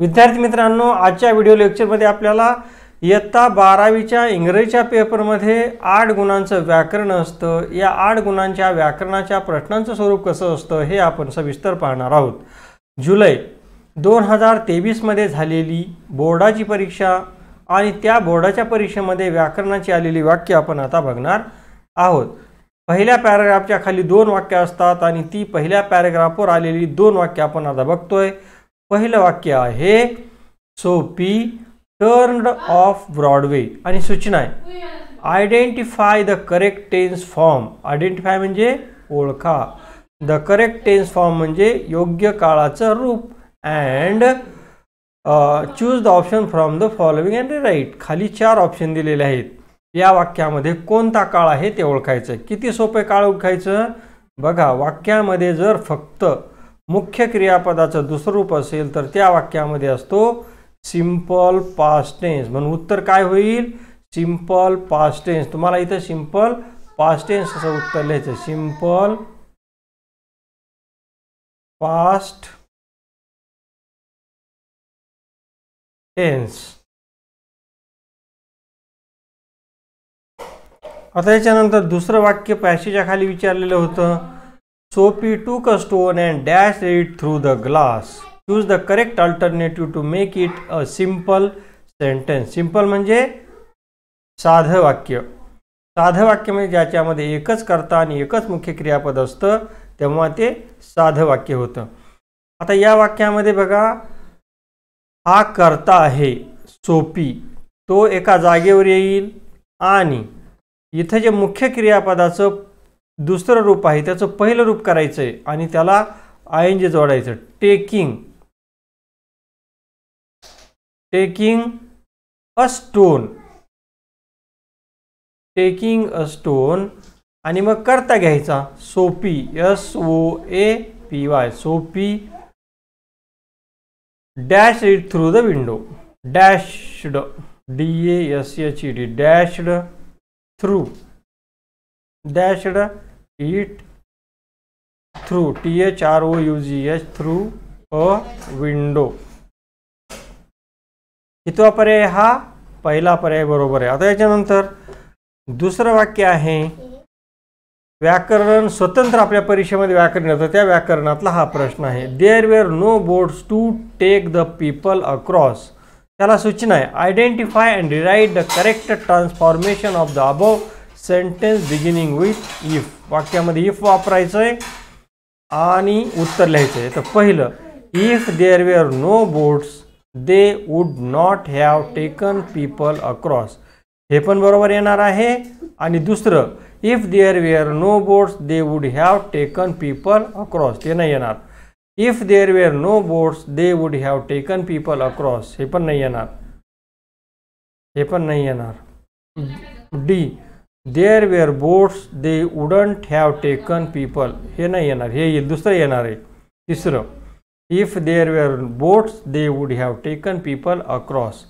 विद्यार्थी मित्रांनो आजच्या व्हिडिओ लेक्चरमध्ये आपल्याला इयत्ता बारावीच्या इंग्रजीच्या पेपरमध्ये आठ गुणांचं व्याकरण असतं या आठ गुणांच्या व्याकरणाच्या प्रश्नांचं स्वरूप कसं असतं हे आपण सविस्तर पाहणार आहोत जुलै दोन हजार तेवीसमध्ये झालेली बोर्डाची परीक्षा आणि त्या बोर्डाच्या परीक्षेमध्ये व्याकरणाची आलेली वाक्य आपण आता बघणार आहोत पहिल्या पॅराग्राफच्या खाली दोन वाक्य असतात आणि ती पहिल्या पॅराग्राफवर आलेली दोन वाक्य आपण आता बघतोय पहिलं वाक्य आहे सोपी टर्न ऑफ ब्रॉडवे आणि सूचना आहे identify the correct tense form identify म्हणजे ओळखा द करेक्ट टेन्स फॉर्म म्हणजे योग्य काळाचं रूप and choose the option from the following and write खाली चार ऑप्शन दिलेले आहेत या वाक्यामध्ये कोणता काळ आहे ते ओळखायचं किती सोपे काळ ओळखायचं बघा वाक्यामध्ये जर फक्त मुख्य क्रियापदाचं दुसरं रूप असेल तर त्या वाक्यामध्ये असतो सिम्पल पास्टेन्स म्हणून उत्तर काय होईल सिम्पल पास्टेन्स तुम्हाला इथं सिम्पल पास्टेन्स असं उत्तर लिहायचं सिम्पल पास्ट टेन्स आता याच्यानंतर दुसरं वाक्य पॅशीच्या खाली विचारलेलं होतं So P took a stone and dashed it through the glass. Choose the correct alternative to make it a simple sentence. Simple म्हणजे साधं वाक्य साधं वाक्य म्हणजे ज्याच्यामध्ये एकच करता आणि एकच मुख्य क्रियापद असतं तेव्हा ते साधं वाक्य होतं आता या वाक्यामध्ये बघा हा कर्ता आहे सोपी तो एका जागेवर येईल आणि इथं जे मुख्य क्रियापदाचं दुसरं रूप आहे त्याचं पहिलं रूप करायचं आहे आणि त्याला आय एन जे जोडायचं taking taking a stone taking a stone आणि मग करता घ्यायचा Soapy S O A P Y Soapy dash it through the window dashed D S H E D dashed through dashed it through T H R O U G H through a window कितवा पर्याय हा पहिला पर्याय बरोबर आहे आता याच्यानंतर दुसरं वाक्य आहे व्याकरण स्वतंत्र आपल्या परीक्षेमध्ये व्याकरण येतं त्या व्याकरणातला हा प्रश्न आहे there were no boards to take the people across त्याला सूचना आहे identify and derive the correct transformation of the above sentence beginning with if वाक्यामध्ये इफ वापरायचं आहे आणि उत्तर लिहायचं आहे तर पहिलं if there were no boats they would not have taken people across हे पण बरोबर येणार आहे आणि दुसरं if there were no boats they would have taken people across ते नाही येणार if there were no boats they would have taken people across हे पण नाही येणार हे पण नाही येणार D there were boats they wouldn't have taken people हे नाही येणार हे दुसरं येणार आहे तिसरं if there were boats they would have taken people across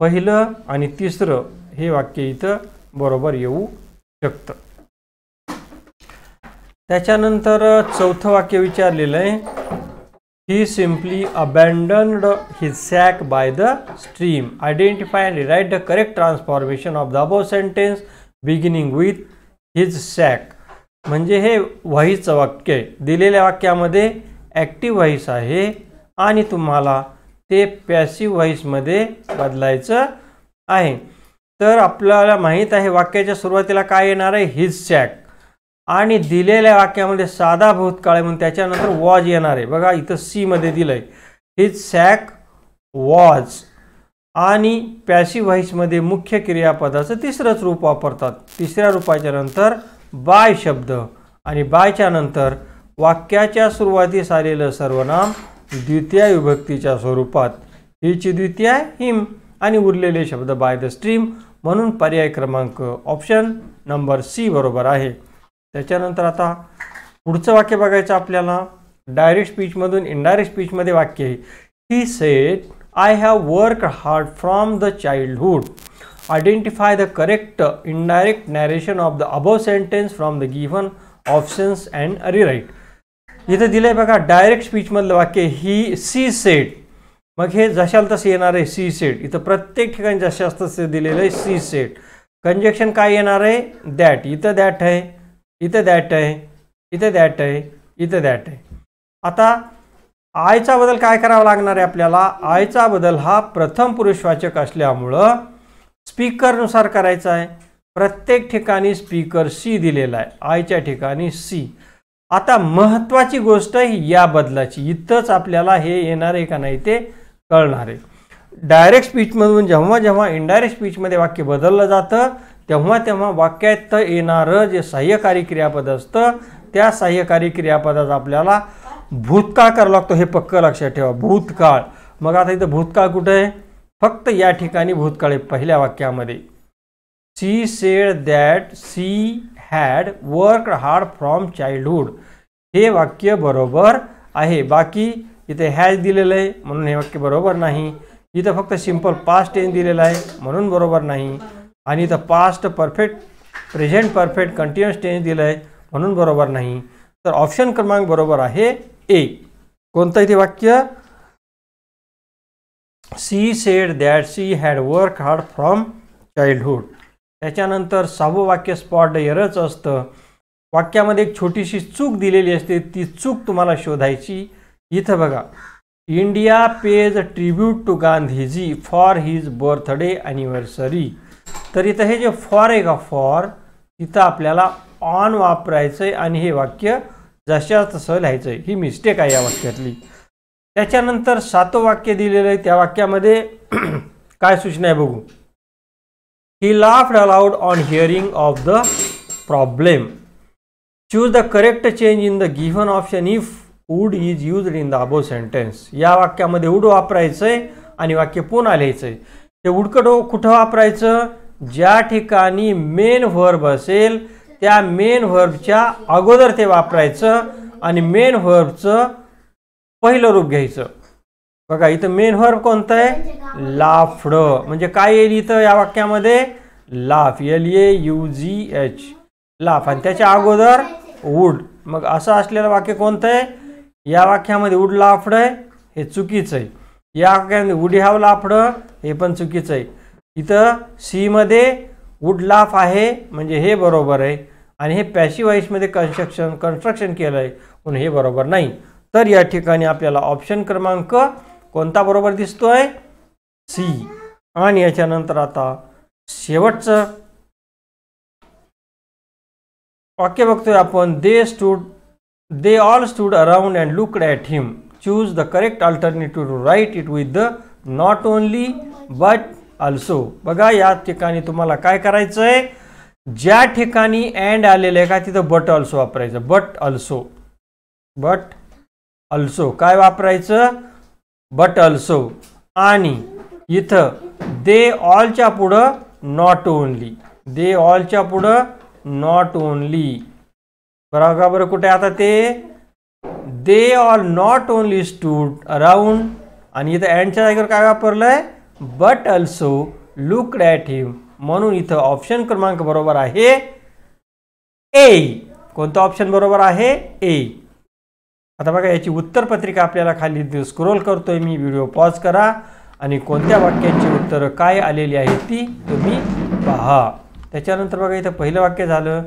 पहिलं आणि तिसरं हे वाक्य इथं बरोबर येऊ शकतं त्याच्यानंतर चौथं वाक्य विचारलेलं आहे he simply abandoned his sack by the stream identify and write the correct transformation of the above sentence beginning with his sack म्हणजे हे व्हाईचं वाक्य आहे दिलेल्या वाक्यामध्ये ॲक्टिव्ह व्हाईस आहे आणि तुम्हाला ते पॅसिव्ह व्हाईसमध्ये बदलायचं आहे तर आपल्याला माहीत आहे वाक्याच्या सुरुवातीला काय येणार आहे हिज सॅक आणि दिलेल्या वाक्यामध्ये साधा भूतकाळ म्हणून त्याच्यानंतर वॉज येणार आहे बघा इथं सीमध्ये दिलं आहे हिज सॅक वॉज आणि पॅसी व्हाईसमध्ये मुख्य क्रियापदाचं तिसरंच रूप वापरतात तिसऱ्या रूपाच्या नंतर बाय शब्द आणि बायच्या नंतर वाक्याच्या सुरुवातीस आलेलं सर्वनाम द्वितीय विभक्तीच्या स्वरूपात हिची द्वितीय हिम आणि उरलेले शब्द बाय द स्ट्रीम म्हणून पर्याय क्रमांक ऑप्शन नंबर सी बरोबर आहे त्याच्यानंतर आता पुढचं वाक्य बघायचं आपल्याला डायरेक्ट स्पीचमधून इनडायरेक्ट स्पीचमध्ये वाक्य आहे he said I have worked hard from the childhood. Identify the correct indirect narration of the above sentence from the given options and rewrite. इथं दिलं बघा डायरेक्ट स्पीचमधलं वाक्य ही सी सेट मग हे जशाला तसं येणार आहे सी सेट इथं प्रत्येक ठिकाणी जशा तसं दिलेलं आहे सी सेट कंजेक्शन काय येणार आहे दॅट इथं दॅट आहे इथं दॅट आहे इथं दॅट आहे इथं दॅट आहे आता आयचा बदल काय करावा लागणार आहे आपल्याला आयचा बदल हा प्रथम पुरुषवाचक असल्यामुळं स्पीकरनुसार करायचा आहे प्रत्येक ठिकाणी स्पीकर सी दिलेला आहे आयच्या ठिकाणी सी आता महत्त्वाची गोष्ट या बदलाची इथंच आपल्याला हे येणार आहे का नाही ते कळणार आहे डायरेक्ट स्पीचमधून जेव्हा जेव्हा इनडायरेक्ट स्पीचमध्ये वाक्य बदललं जातं तेव्हा तेव्हा वाक्यात येणारं जे सहाय्यकारी क्रियापद असतं त्या सहाय्यकारी क्रियापदात आपल्याला भूतकाळ करावं लागतो हे पक्क लक्षात ठेवा भूतकाळ मग आता इथं भूतकाळ कुठं आहे फक्त या ठिकाणी भूतकाळ आहे पहिल्या वाक्यामध्ये she said that she had work hard from childhood हे वाक्य बरोबर आहे बाकी इथे हॅज दिलेलं आहे म्हणून हे वाक्य बरोबर नाही इथं फक्त सिम्पल पास्ट टेन दिलेलं आहे म्हणून बरोबर नाही आणि इथं past perfect present perfect continuous tense दिलं आहे म्हणून बरोबर नाही तर ऑप्शन क्रमांक बरोबर आहे ए कोणतं इथे वाक्य she said that she had work hard from childhood त्याच्यानंतर सहावं वाक्य स्पॉट एरच असतं वाक्यामध्ये एक छोटीशी चूक दिलेली असते ती चूक तुम्हाला शोधायची इथं बघा India pays tribute to Gandhiji for his birthday anniversary तर इथं हे जे फॉर आहे का फॉर इथं आपल्याला ऑन वापरायचं आहे आणि हे वाक्य जशा तसं लिहायचं ही मिस्टेक आहे या वाक्यातली त्याच्यानंतर सातं वाक्य दिलेलं आहे त्या वाक्यामध्ये काय सूचना आहे बघू he laughed aloud on hearing of the problem choose the correct change in the given option if would is use in the above sentence या वाक्यामध्ये उड वापरायचं आहे आणि वाक्य पुन्हा लिहायचं आहे ते उडकडो कुठं वापरायचं ज्या ठिकाणी मेन व्हर्ब असेल त्या मेन व्हर्बच्या अगोदर ते वापरायचं आणि मेन व्हर्बचं पहिलं रूप घ्यायचं बघा इथं मेन व्हर्ब कोणतं आहे लाफड म्हणजे काय येईल इथं या वाक्यामध्ये laugh L A U G H laugh आणि त्याच्या अगोदर वूड मग असं असलेलं वाक्य कोणतं आहे या वाक्यामध्ये उड लाफड आहे हे चुकीचं आहे या वाक्यामध्ये वुडी हॅव लाफडं हे पण चुकीचं आहे इथं सीमध्ये वुड लाफ आहे म्हणजे हे बरोबर आहे आणि हे पॅशिवाईसमध्ये कन्स्ट्रक्शन कन्स्ट्रक्शन केलं आहे पण हे बरोबर नाही तर या ठिकाणी आपल्याला ऑप्शन क्रमांक कोणता बरोबर दिसतो आहे सी आणि याच्यानंतर आता शेवटचं वाक्य बघतोय आपण they stood they all stood around and looked at him choose the correct alternative to write it with the not only but also बघा या ठिकाणी तुम्हाला काय करायचं आहे ज्या ठिकाणी अँड आलेलं आहे का तिथं बट ऑल्सो वापरायचं बट अल्सो बट अल्सो काय वापरायचं बट अल्सो आणि इथं दे ऑलच्या पुढं नॉट ओनली दे ऑलच्या पुढं नॉट ओनली बरोबर बरं कुठे आता ते they all not only stood around आणि इथं अँडच्या जागेवर काय वापरलं आहे but also looked at him म्हणून इथं ऑप्शन क्रमांक बरोबर आहे ए कोणतं ऑप्शन बरोबर आहे ए आता बघा याची उत्तरपत्रिका आपल्याला खाली स्क्रोल करतोय मी व्हिडिओ पॉज करा आणि कोणत्या वाक्याची उत्तरं काय आलेली आहेत ती तुम्ही पहा त्याच्यानंतर बघा इथं पहिलं वाक्य झालं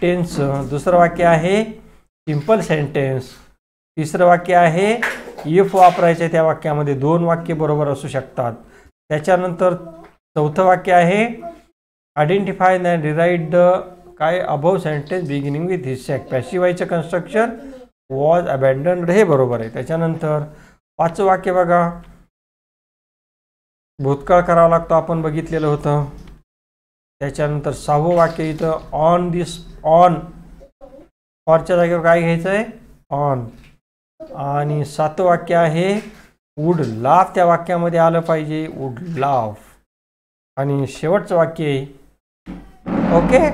टेन्स दुसरं वाक्य आहे सिम्पल सेंटेन्स तिसरं वाक्य आहे इफ वापरायचं त्या वाक्यामध्ये दोन वाक्य बरोबर असू शकतात त्याच्यानंतर चौथं वाक्य आहे आयडेंटिफाय अँड डिराईड द काय above sentence beginning with his sack पॅशिवायचं कन्स्ट्रक्शन वॉज अबॅन्डन्ड हे बरोबर आहे त्याच्यानंतर पाचवं वाक्य बघा भूतकाळ करावा लागतो आपण बघितलेलं होतं त्याच्यानंतर सहावं वाक्य इथं ऑन दिस ऑन फॉरच्या जागेवर काय घ्यायचं आहे ऑन आणि सातवं वाक्य आहे वुड लाफ त्या वाक्यामध्ये आलं पाहिजे वुड लाफ आणि शेवटचं वाक्य आहे ओके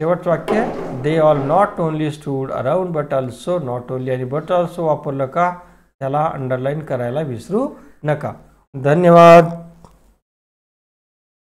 शेवटचं वाक्य they all not only stood around but also not only आणि बट ऑल्सो वापरलं का त्याला अंडरलाईन करायला विसरू नका धन्यवाद